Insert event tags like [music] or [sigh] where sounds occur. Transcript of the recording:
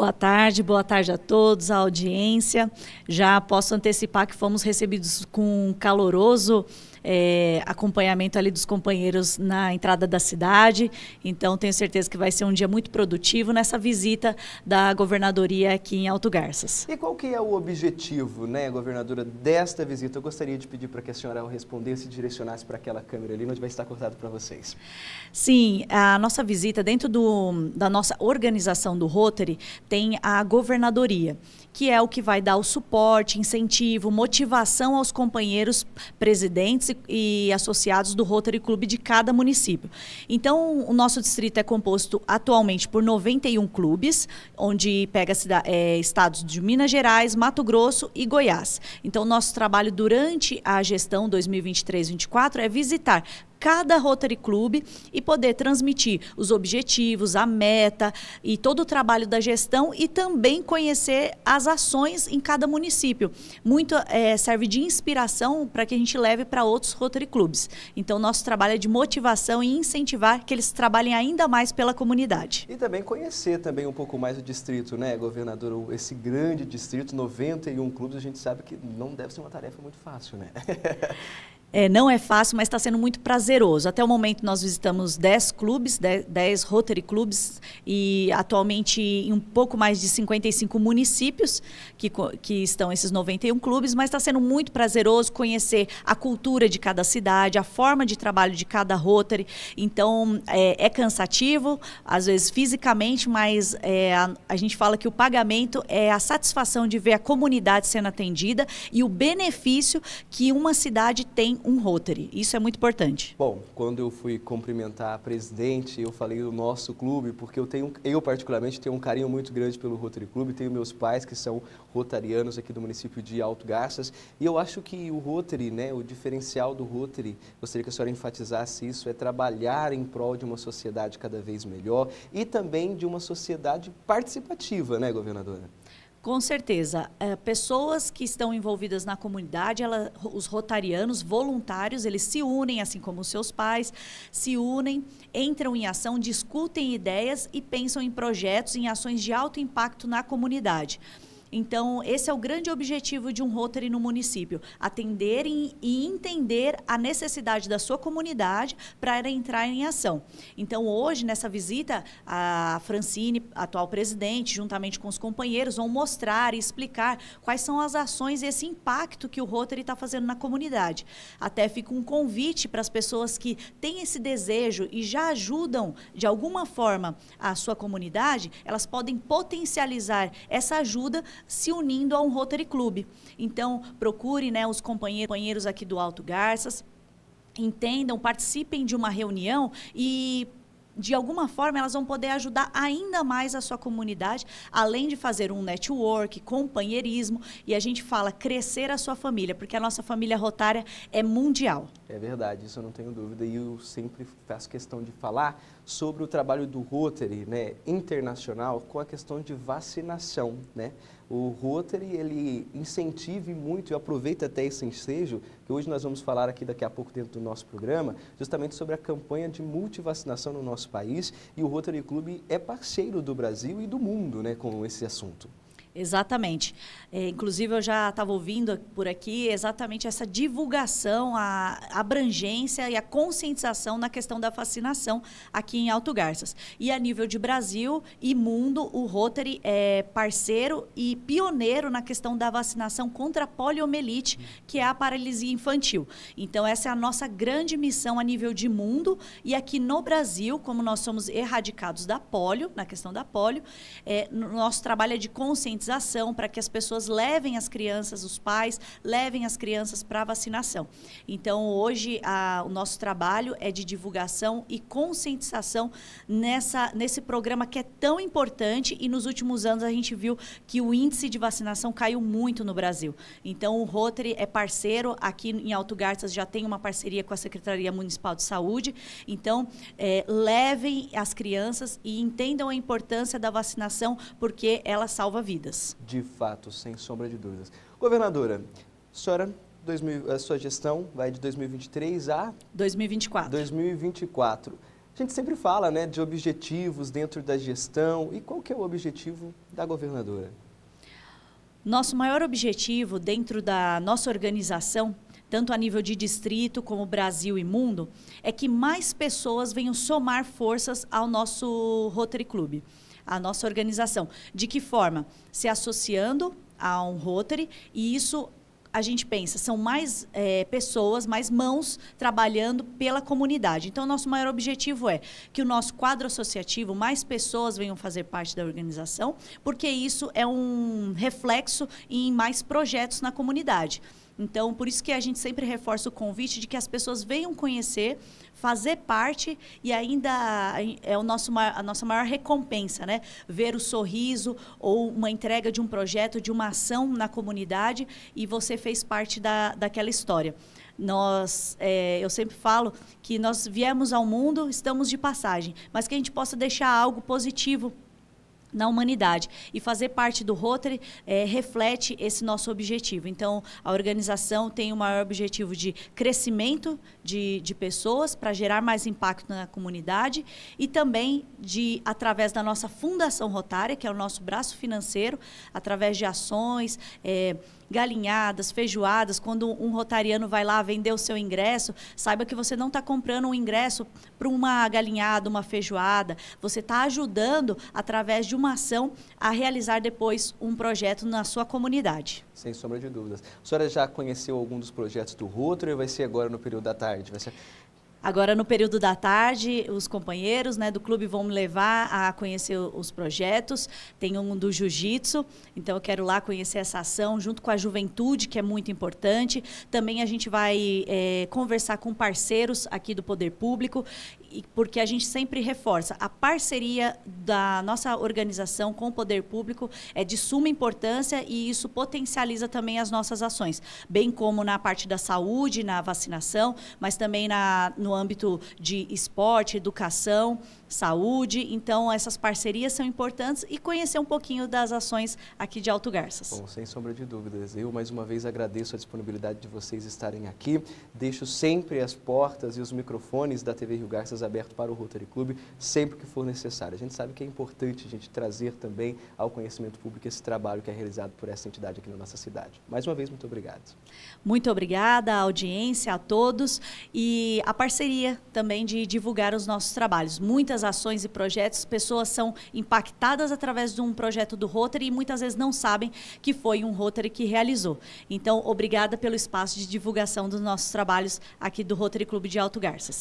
Boa tarde, boa tarde a todos, a audiência. Já posso antecipar que fomos recebidos com um caloroso é, acompanhamento ali dos companheiros na entrada da cidade. Então, tenho certeza que vai ser um dia muito produtivo nessa visita da governadoria aqui em Alto Garças. E qual que é o objetivo, né, governadora, desta visita? Eu gostaria de pedir para que a senhora respondesse e direcionasse para aquela câmera ali, onde vai estar cortado para vocês. Sim, a nossa visita dentro do, da nossa organização do Rotary tem a governadoria, que é o que vai dar o suporte, incentivo, motivação aos companheiros presidentes e, e associados do Rotary Clube de cada município. Então, o nosso distrito é composto atualmente por 91 clubes, onde pega é, estados de Minas Gerais, Mato Grosso e Goiás. Então, nosso trabalho durante a gestão 2023 2024 é visitar cada Rotary Club e poder transmitir os objetivos, a meta e todo o trabalho da gestão e também conhecer as ações em cada município. Muito é, serve de inspiração para que a gente leve para outros Rotary Clubs. Então, nosso trabalho é de motivação e incentivar que eles trabalhem ainda mais pela comunidade. E também conhecer também um pouco mais o distrito, né, governador? Esse grande distrito, 91 clubes, a gente sabe que não deve ser uma tarefa muito fácil, né? [laughs] É, não é fácil, mas está sendo muito prazeroso. Até o momento nós visitamos 10 clubes, 10, Rotary Clubes e atualmente em um pouco mais de 55 municípios que, que estão esses 91 clubes, mas está sendo muito prazeroso conhecer a cultura de cada cidade, a forma de trabalho de cada Rotary. Então é, é cansativo, às vezes fisicamente, mas é, a, a gente fala que o pagamento é a satisfação de ver a comunidade sendo atendida e o benefício que uma cidade tem um Rotary. Isso é muito importante. Bom, quando eu fui cumprimentar a presidente, eu falei do nosso clube, porque eu tenho, eu particularmente tenho um carinho muito grande pelo Rotary Clube, tenho meus pais que são rotarianos aqui do município de Alto Garças, e eu acho que o Rotary, né, o diferencial do Rotary, gostaria que a senhora enfatizasse isso, é trabalhar em prol de uma sociedade cada vez melhor e também de uma sociedade participativa, né, governadora? Com certeza. É, pessoas que estão envolvidas na comunidade, ela, os rotarianos, voluntários, eles se unem, assim como os seus pais, se unem, entram em ação, discutem ideias e pensam em projetos, em ações de alto impacto na comunidade. Então, esse é o grande objetivo de um Rotary no município: atender e entender a necessidade da sua comunidade para entrar em ação. Então, hoje, nessa visita, a Francine, atual presidente, juntamente com os companheiros, vão mostrar e explicar quais são as ações e esse impacto que o Rotary está fazendo na comunidade. Até fica um convite para as pessoas que têm esse desejo e já ajudam de alguma forma a sua comunidade, elas podem potencializar essa ajuda se unindo a um Rotary Club. Então, procure né, os companheiros aqui do Alto Garças, entendam, participem de uma reunião e de alguma forma elas vão poder ajudar ainda mais a sua comunidade, além de fazer um network, companheirismo e a gente fala crescer a sua família, porque a nossa família rotária é mundial. É verdade, isso eu não tenho dúvida e eu sempre faço questão de falar sobre o trabalho do Rotary né, internacional com a questão de vacinação. Né? O Rotary ele incentive muito e aproveita até esse ensejo, que hoje nós vamos falar aqui daqui a pouco dentro do nosso programa, justamente sobre a campanha de multivacinação no nosso país e o Rotary Clube é parceiro do Brasil e do mundo né, com esse assunto. Exatamente. É, inclusive, eu já estava ouvindo por aqui exatamente essa divulgação, a abrangência e a conscientização na questão da vacinação aqui em Alto Garças. E a nível de Brasil e mundo, o Rotary é parceiro e pioneiro na questão da vacinação contra a poliomielite, que é a paralisia infantil. Então, essa é a nossa grande missão a nível de mundo e aqui no Brasil, como nós somos erradicados da polio, na questão da polio, é, nosso trabalho é de conscientização para que as pessoas levem as crianças, os pais, levem as crianças para a vacinação. Então, hoje, a, o nosso trabalho é de divulgação e conscientização nessa, nesse programa que é tão importante e nos últimos anos a gente viu que o índice de vacinação caiu muito no Brasil. Então, o Rotary é parceiro, aqui em Alto Garças já tem uma parceria com a Secretaria Municipal de Saúde. Então, é, levem as crianças e entendam a importância da vacinação, porque ela salva vidas dúvidas. De fato, sem sombra de dúvidas. Governadora, senhora, a sua gestão vai de 2023 a... 2024. 2024. A gente sempre fala né, de objetivos dentro da gestão. E qual que é o objetivo da governadora? Nosso maior objetivo dentro da nossa organização, tanto a nível de distrito como Brasil e mundo, é que mais pessoas venham somar forças ao nosso Rotary Clube a nossa organização. De que forma? Se associando a um Rotary e isso a gente pensa, são mais é, pessoas, mais mãos trabalhando pela comunidade. Então, nosso maior objetivo é que o nosso quadro associativo, mais pessoas venham fazer parte da organização, porque isso é um reflexo em mais projetos na comunidade. Então, por isso que a gente sempre reforça o convite de que as pessoas venham conhecer, fazer parte e ainda é o nosso, a nossa maior recompensa, né? Ver o sorriso ou uma entrega de um projeto, de uma ação na comunidade e você fez parte da, daquela história nós é, eu sempre falo que nós viemos ao mundo estamos de passagem mas que a gente possa deixar algo positivo na humanidade. E fazer parte do Rotary é, reflete esse nosso objetivo. Então, a organização tem o maior objetivo de crescimento de, de pessoas para gerar mais impacto na comunidade e também de, através da nossa Fundação Rotária, que é o nosso braço financeiro, através de ações. É, galinhadas, feijoadas, quando um rotariano vai lá vender o seu ingresso, saiba que você não está comprando um ingresso para uma galinhada, uma feijoada. Você está ajudando, através de uma ação, a realizar depois um projeto na sua comunidade. Sem sombra de dúvidas. A senhora já conheceu algum dos projetos do Rotary ou vai ser agora no período da tarde? Vai ser... Agora, no período da tarde, os companheiros né, do clube vão me levar a conhecer os projetos. Tem um do jiu-jitsu, então eu quero lá conhecer essa ação, junto com a juventude, que é muito importante. Também a gente vai é, conversar com parceiros aqui do Poder Público e porque a gente sempre reforça, a parceria da nossa organização com o poder público é de suma importância e isso potencializa também as nossas ações, bem como na parte da saúde, na vacinação, mas também na, no âmbito de esporte, educação, saúde. Então, essas parcerias são importantes e conhecer um pouquinho das ações aqui de Alto Garças. Bom, sem sombra de dúvidas. Eu, mais uma vez, agradeço a disponibilidade de vocês estarem aqui. Deixo sempre as portas e os microfones da TV Rio Garças portas abertas para o Rotary Club sempre que for necessário. A gente sabe que é importante a gente trazer também ao conhecimento público esse trabalho que é realizado por essa entidade aqui na nossa cidade. Mais uma vez, muito obrigado. Muito obrigada audiência, a todos e a parceria também de divulgar os nossos trabalhos. Muitas ações e projetos, pessoas são impactadas através de um projeto do Rotary e muitas vezes não sabem que foi um Rotary que realizou. Então, obrigada pelo espaço de divulgação dos nossos trabalhos aqui do Rotary Clube de Alto Garças.